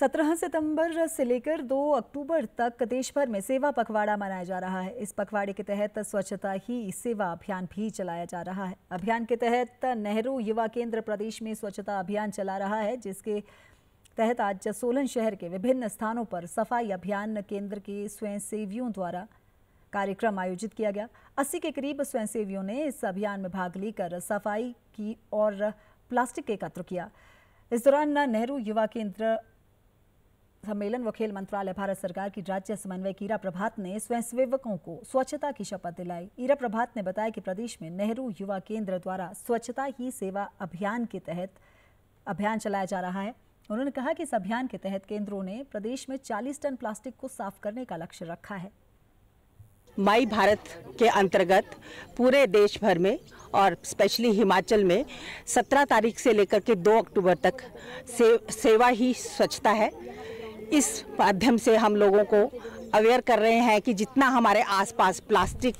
सत्रह सितंबर से लेकर 2 अक्टूबर तक देश भर में सेवा पखवाड़ा मनाया जा रहा है इस पखवाड़े के तहत स्वच्छता ही सेवा अभियान भी चलाया जा रहा है अभियान के तहत नेहरू युवा केंद्र प्रदेश में स्वच्छता अभियान चला रहा है जिसके तहत आज सोलन शहर के विभिन्न स्थानों पर सफाई अभियान केंद्र के स्वयंसेवियों द्वारा कार्यक्रम आयोजित किया गया अस्सी के करीब स्वयंसेवियों ने इस अभियान में भाग लेकर सफाई की और प्लास्टिक एकत्र किया इस दौरान नेहरू युवा केंद्र सम्मेलन व खेल मंत्रालय भारत सरकार की राज्य समन्वयक ईरा प्रभात ने स्वयंसेवकों को स्वच्छता की शपथ दिलाई ईरा प्रभात ने बताया कि प्रदेश में नेहरू युवा केंद्र द्वारा स्वच्छता ही सेवा अभियान के तहत अभियान चलाया जा रहा है उन्होंने कहा कि इस अभियान के तहत केंद्रों ने प्रदेश में 40 टन प्लास्टिक को साफ करने का लक्ष्य रखा है माई भारत के अंतर्गत पूरे देश भर में और स्पेशली हिमाचल में 17 तारीख से लेकर के 2 अक्टूबर तक से, सेवा ही स्वच्छता है इस माध्यम से हम लोगों को अवेयर कर रहे हैं कि जितना हमारे आसपास प्लास्टिक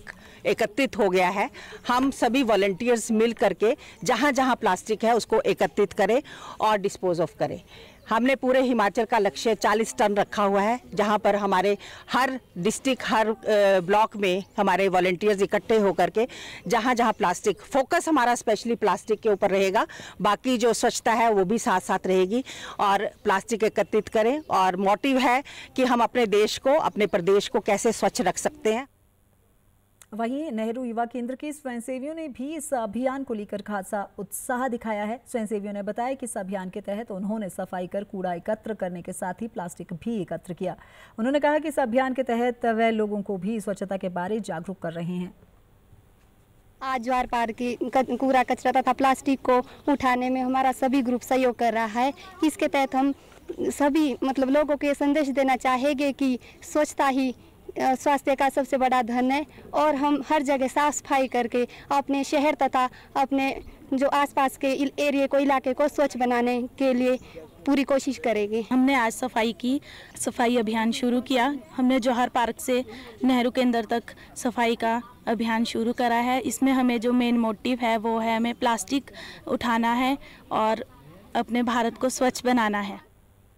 एकत्रित हो गया है हम सभी वॉल्टियर्स मिल करके जहाँ जहाँ प्लास्टिक है उसको एकत्रित करें और डिस्पोज ऑफ करें हमने पूरे हिमाचल का लक्ष्य 40 टन रखा हुआ है जहां पर हमारे हर डिस्ट्रिक्ट हर ब्लॉक में हमारे वॉल्टियर्स इकट्ठे होकर के जहां जहां प्लास्टिक फोकस हमारा स्पेशली प्लास्टिक के ऊपर रहेगा बाकी जो स्वच्छता है वो भी साथ साथ रहेगी और प्लास्टिक एकत्रित करें और मोटिव है कि हम अपने देश को अपने प्रदेश को कैसे स्वच्छ रख सकते हैं वहीं नेहरू युवा केंद्र के स्वयंसेवियों ने भी इस अभियान को लेकर खासा उत्साह दिखाया है स्वयंसेवियों ने बताया कि इस अभियान के तहत उन्होंने सफाई कर कूड़ा एकत्र करने के साथ ही प्लास्टिक भी एकत्र किया उन्होंने कहा कि इस अभियान के तहत वह लोगों को भी स्वच्छता के बारे जागरूक कर रहे हैं आज ज्वार पार की कूड़ा कचरा तथा प्लास्टिक को उठाने में हमारा सभी ग्रुप सहयोग कर रहा है इसके तहत हम सभी मतलब लोगों को संदेश देना चाहेंगे कि स्वच्छता ही स्वास्थ्य का सबसे बड़ा धन है और हम हर जगह साफ सफाई करके अपने शहर तथा अपने जो आसपास के एरिए को इलाके को स्वच्छ बनाने के लिए पूरी कोशिश करेंगे हमने आज सफाई की सफाई अभियान शुरू किया हमने जौहर पार्क से नेहरू केंद्र तक सफाई का अभियान शुरू करा है इसमें हमें जो मेन मोटिव है वो है हमें प्लास्टिक उठाना है और अपने भारत को स्वच्छ बनाना है